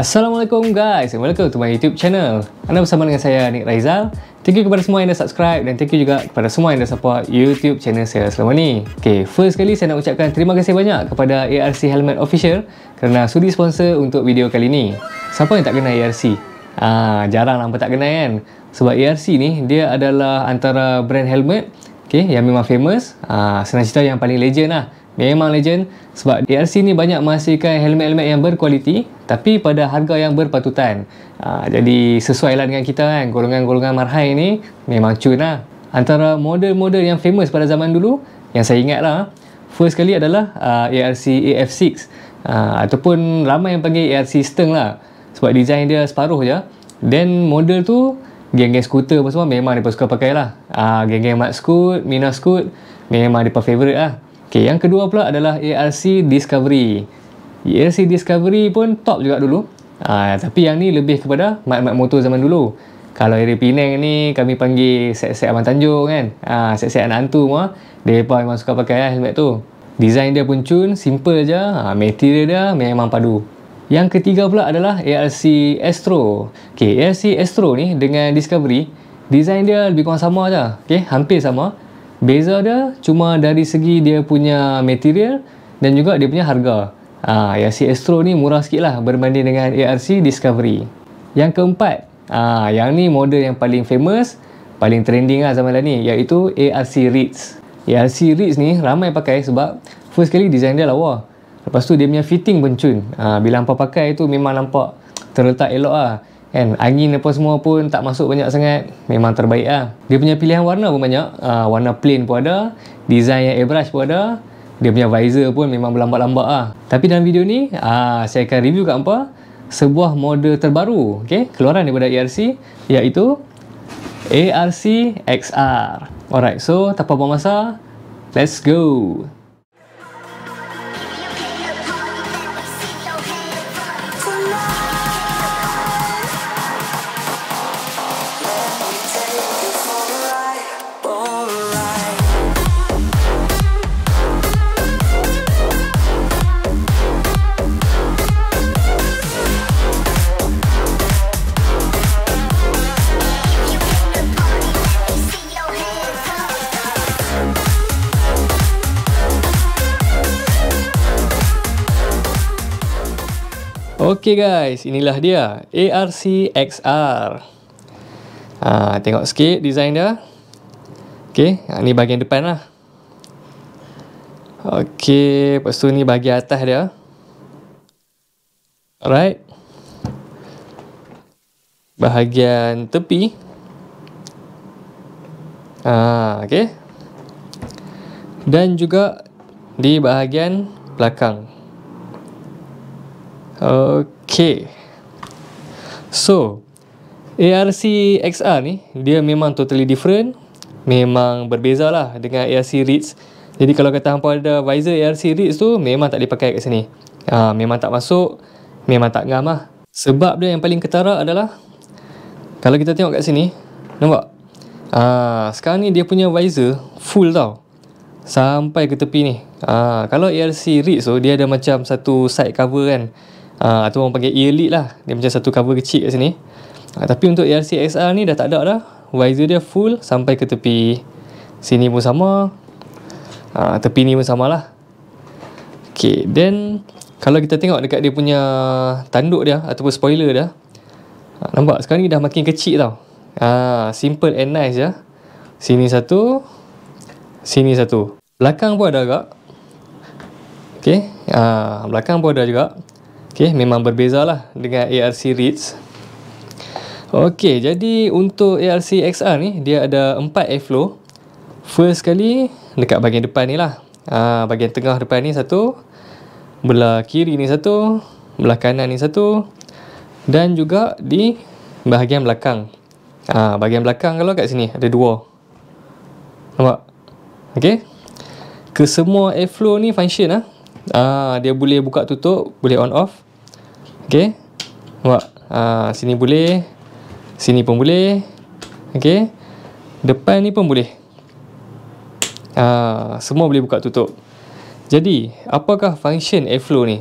Assalamualaikum guys and welcome to my YouTube channel. Anda bersama dengan saya Nik Raizal. Thank you kepada semua yang dah subscribe dan thank you juga kepada semua yang dah support YouTube channel saya selama ni. Okay, first kali saya nak ucapkan terima kasih banyak kepada ARC Helmet Official kerana sudi sponsor untuk video kali ni. Siapa yang tak kenal ARC? Ah, jarang lah, tak kenal kan? Sebab ARC ni dia adalah antara brand helmet okay, yang memang famous. Ah, senang cerita yang paling legend lah memang legend sebab DRC ni banyak menghasilkan helmet-helmet yang berkualiti tapi pada harga yang berpatutan ha, jadi sesuai lah dengan kita kan golongan-golongan marhai ni memang cun lah antara model-model yang famous pada zaman dulu yang saya ingat lah first kali adalah uh, ah, ARC AF6 uh, ah, ataupun ramai yang panggil ARC Steng lah sebab desain dia separuh je then model tu geng-geng skuter apa semua memang mereka suka pakai lah uh, geng-geng Mat Scoot, Mina Scoot memang mereka favourite lah Okay, yang kedua pula adalah ARC Discovery. ARC Discovery pun top juga dulu. Ah, tapi yang ni lebih kepada mat-mat motor zaman dulu. Kalau area Penang ni kami panggil set-set Abang Tanjung kan. Ah, set-set anak hantu semua. Mereka memang suka pakai lah helmet tu. Design dia pun cun, simple je. Ah, material dia memang padu. Yang ketiga pula adalah ARC Astro. Okay, ARC Astro ni dengan Discovery, design dia lebih kurang sama je. Okay, hampir sama beza dia cuma dari segi dia punya material dan juga dia punya harga ha, yang si Astro ni murah sikit lah berbanding dengan ARC Discovery yang keempat ha, yang ni model yang paling famous paling trending lah zaman lah ni iaitu ARC Ritz ARC Ritz ni ramai pakai sebab first sekali design dia lawa lepas tu dia punya fitting pun cun ha, bila hampa pakai tu memang nampak terletak elok lah kan angin apa semua pun tak masuk banyak sangat memang terbaik lah dia punya pilihan warna pun banyak uh, warna plain pun ada design yang airbrush pun ada dia punya visor pun memang berlambak-lambak lah tapi dalam video ni uh, saya akan review kat hampa sebuah model terbaru okay? keluaran daripada ARC, iaitu ARC XR alright so tanpa buang masa let's go Okay guys, inilah dia ARC XR. Ha, ah, tengok sikit design dia. Okay, ini ah, bahagian depan lah. Okay, lepas tu ni bahagian atas dia. Alright. Bahagian tepi. Ha, ah, okey. Dan juga di bahagian belakang. Okay. So, ARC XR ni, dia memang totally different. Memang berbeza lah dengan ARC Ritz. Jadi kalau kata hampa ada visor ARC Ritz tu, memang tak dipakai pakai kat sini. Ha, memang tak masuk, memang tak ngam lah. Sebab dia yang paling ketara adalah, kalau kita tengok kat sini, nampak? Ha, sekarang ni dia punya visor full tau. Sampai ke tepi ni. Ha, kalau ARC Ritz tu, dia ada macam satu side cover kan uh, ah, atau orang panggil ear lead lah dia macam satu cover kecil kat sini uh, tapi untuk ERC XR ni dah tak ada dah visor dia full sampai ke tepi sini pun sama uh, tepi ni pun sama lah. Okay, then kalau kita tengok dekat dia punya tanduk dia ataupun spoiler dia Nampak sekarang ni dah makin kecil tau Ah, Simple and nice je ya. Sini satu Sini satu Belakang pun ada agak Okay ah, Belakang pun ada juga Okay, memang berbezalah dengan ARC REITs. Okay, jadi untuk ARC XR ni, dia ada 4 airflow. First kali, dekat bahagian depan ni lah. Aa, ah, bahagian tengah depan ni satu. Belah kiri ni satu. Belah kanan ni satu. Dan juga di bahagian belakang. Aa, ah, bahagian belakang kalau kat sini, ada dua. Nampak? Okay. Kesemua airflow ni function lah. Ha? Ah dia boleh buka tutup, boleh on off. Okey. Nampak. Ah sini boleh. Sini pun boleh. Okey. Depan ni pun boleh. Ah semua boleh buka tutup. Jadi, apakah function airflow ni?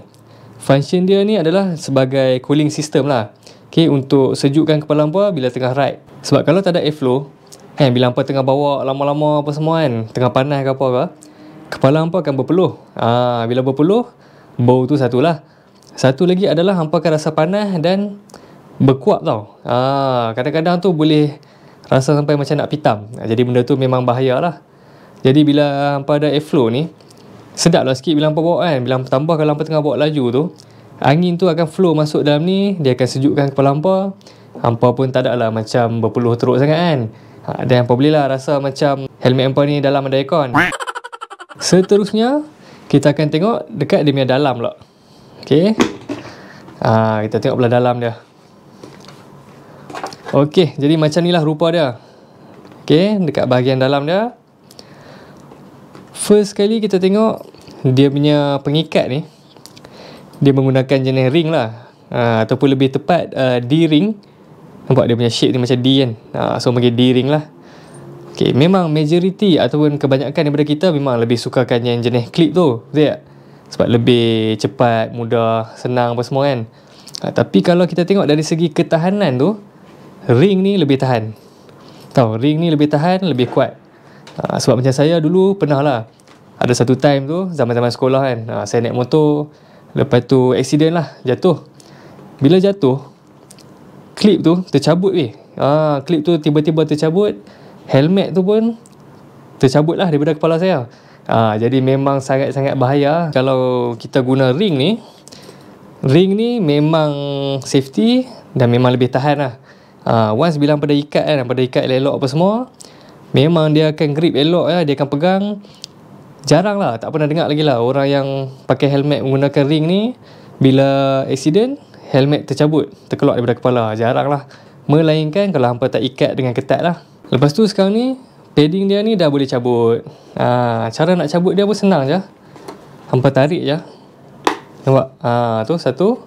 Function dia ni adalah sebagai cooling system lah. Okey, untuk sejukkan kepala hangpa bila tengah ride. Sebab kalau tak ada airflow, kan bila hangpa tengah bawa lama-lama apa semua kan, tengah panas ke apa ke, kepala hampa akan berpeluh. Ah bila berpeluh, bau tu satulah. Satu lagi adalah hampa akan rasa panas dan berkuap tau. Ah kadang-kadang tu boleh rasa sampai macam nak pitam. Ah, jadi benda tu memang bahaya lah. Jadi bila hampa ada airflow ni, sedap lah sikit bila hampa bawa kan. Bila hampa tambah kalau hampa tengah bawa laju tu, angin tu akan flow masuk dalam ni, dia akan sejukkan kepala hampa. Hampa pun tak ada lah macam berpeluh teruk sangat kan. Ha, dan hampa boleh lah rasa macam helmet hampa ni dalam ada aircon. Seterusnya kita akan tengok dekat dia punya dalam pula. Okey. Ha, kita tengok belah dalam dia. Okay, jadi macam inilah rupa dia. Okay, dekat bahagian dalam dia. First kali kita tengok dia punya pengikat ni. Dia menggunakan jenis ring lah. Ha, ataupun lebih tepat uh, D-ring. Nampak dia punya shape ni macam D kan. Ha, so, bagi D-ring lah. Okay, memang majoriti ataupun kebanyakan daripada kita memang lebih sukakan yang jenis klik tu, betul tak? Sebab lebih cepat, mudah, senang apa semua kan? Ha, tapi kalau kita tengok dari segi ketahanan tu, ring ni lebih tahan. Tahu, ring ni lebih tahan, lebih kuat. Ha, sebab macam saya dulu pernah lah, ada satu time tu, zaman-zaman sekolah kan, ha, saya naik motor, lepas tu accident lah, jatuh. Bila jatuh, klip tu tercabut weh. Ha, klip tu tiba-tiba tercabut, helmet tu pun tercabut lah daripada kepala saya ha, jadi memang sangat-sangat bahaya kalau kita guna ring ni ring ni memang safety dan memang lebih tahan lah ha, once bilang pada ikat kan pada ikat elok apa semua memang dia akan grip elok ya, dia akan pegang jarang lah tak pernah dengar lagi lah orang yang pakai helmet menggunakan ring ni bila accident helmet tercabut terkeluar daripada kepala jarang lah melainkan kalau hampa tak ikat dengan ketat lah Lepas tu sekarang ni padding dia ni dah boleh cabut. Ha, cara nak cabut dia pun senang je. Hampa tarik je. Nampak? Ha, tu satu.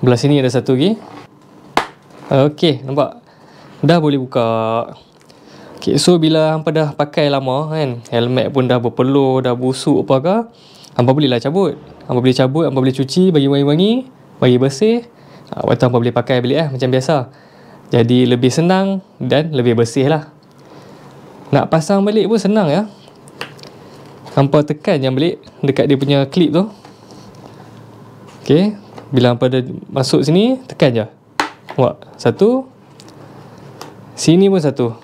Belah sini ada satu lagi. Okey, nampak? Dah boleh buka. Okay, so bila hampa dah pakai lama kan, helmet pun dah berpeluh, dah busuk apa ke, hampa boleh lah cabut. Hampa boleh cabut, hampa boleh cuci, bagi wangi-wangi, bagi bersih. Ha, waktu hampa boleh pakai balik eh, macam biasa. Jadi lebih senang dan lebih bersih lah. Nak pasang balik pun senang ya. Hampa tekan yang balik dekat dia punya clip tu. Okay. Bila hampa dah masuk sini, tekan je. Buat. Satu. Sini pun satu.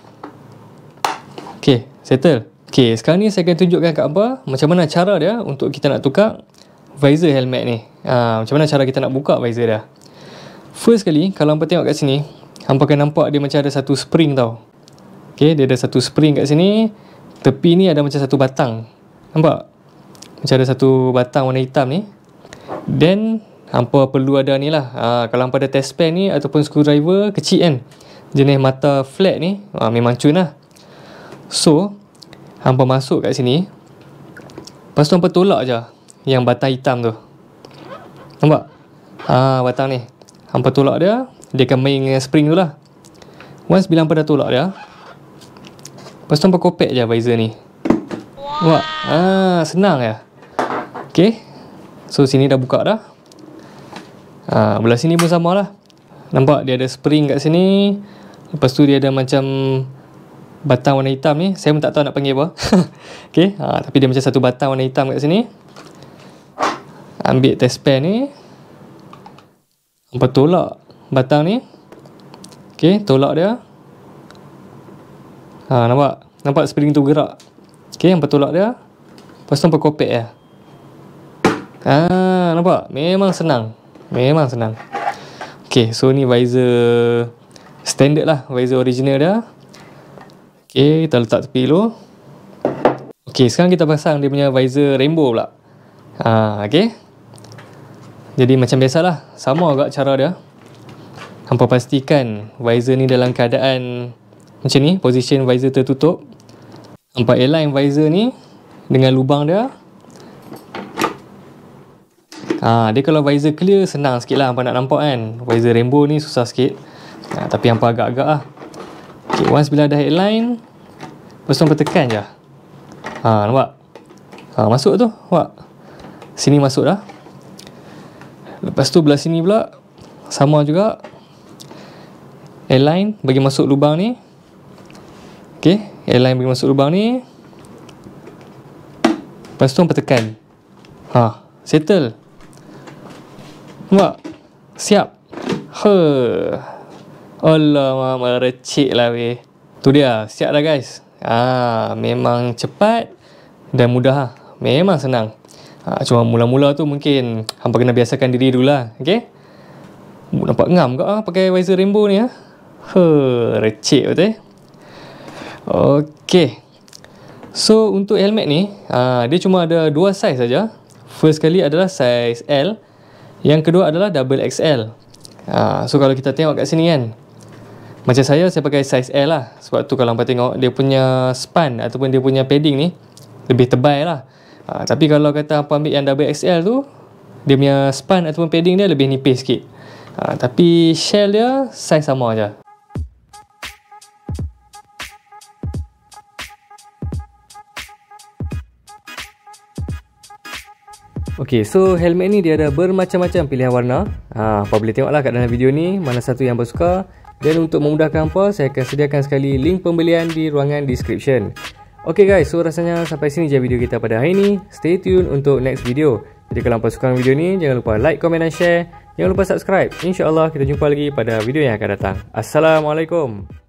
Okay. Settle. Okay. Sekarang ni saya akan tunjukkan kat hampa macam mana cara dia untuk kita nak tukar visor helmet ni. Ha, macam mana cara kita nak buka visor dia. First kali kalau hampa tengok kat sini, hampa akan nampak dia macam ada satu spring tau. Okey, dia ada satu spring kat sini. Tepi ni ada macam satu batang. Nampak? Macam ada satu batang warna hitam ni. Then hampa perlu ada ni lah. Ha, kalau hampa ada test pen ni ataupun screwdriver kecil kan. Jenis mata flat ni ha, memang cun lah. So, hampa masuk kat sini. Lepas tu hampa tolak je yang batang hitam tu. Nampak? Ah, batang ni. Hampa tolak dia dia akan main dengan spring tu lah once bilang pada tolak dia lepas tu nampak kopek je visor ni wah ah, senang ya Okay, so sini dah buka dah ah, belah sini pun sama lah nampak dia ada spring kat sini lepas tu dia ada macam batang warna hitam ni saya pun tak tahu nak panggil apa Okay, ah, tapi dia macam satu batang warna hitam kat sini ambil test pen ni nampak tolak batang ni ok tolak dia ha, nampak nampak spring tu gerak ok yang tolak dia lepas tu nampak kopek dia ha, nampak memang senang memang senang ok so ni visor standard lah visor original dia ok kita letak tepi dulu ok sekarang kita pasang dia punya visor rainbow pula ha, ok jadi macam biasalah sama agak cara dia hampa pastikan visor ni dalam keadaan macam ni, position visor tertutup hampa align visor ni dengan lubang dia ha, dia kalau visor clear, senang sikit lah hampa nak nampak kan, visor rainbow ni susah sikit ha, tapi hampa agak-agak lah ok, once bila dah align lepas tu hampa tekan je ha, nampak ha, masuk tu, nampak sini masuk dah lepas tu belah sini pula sama juga airline bagi masuk lubang ni ok airline bagi masuk lubang ni lepas tu tekan ha settle nampak siap ha Allah merecik lah weh tu dia siap dah guys Ah, ha, memang cepat dan mudah ha. memang senang ha, cuma mula-mula tu mungkin hampa kena biasakan diri dulu lah okay? nampak ngam ke ha, pakai visor rainbow ni ha? Huh, recik betul eh. Okay. So, untuk helmet ni, uh, dia cuma ada dua size saja. First kali adalah size L. Yang kedua adalah double XL. Uh, ah, so, kalau kita tengok kat sini kan. Macam saya, saya pakai size L lah. Sebab tu kalau nampak tengok, dia punya span ataupun dia punya padding ni lebih tebal lah. Uh, tapi kalau kata apa ambil yang double XL tu, dia punya span ataupun padding dia lebih nipis sikit. Uh, tapi shell dia size sama aja. Okey, so helmet ni dia ada bermacam-macam pilihan warna. Ha, apa boleh tengoklah kat dalam video ni mana satu yang bersuka. Dan untuk memudahkan apa, saya akan sediakan sekali link pembelian di ruangan description. Okey guys, so rasanya sampai sini je video kita pada hari ni. Stay tune untuk next video. Jadi kalau apa suka video ni, jangan lupa like, komen dan share. Jangan lupa subscribe. InsyaAllah kita jumpa lagi pada video yang akan datang. Assalamualaikum.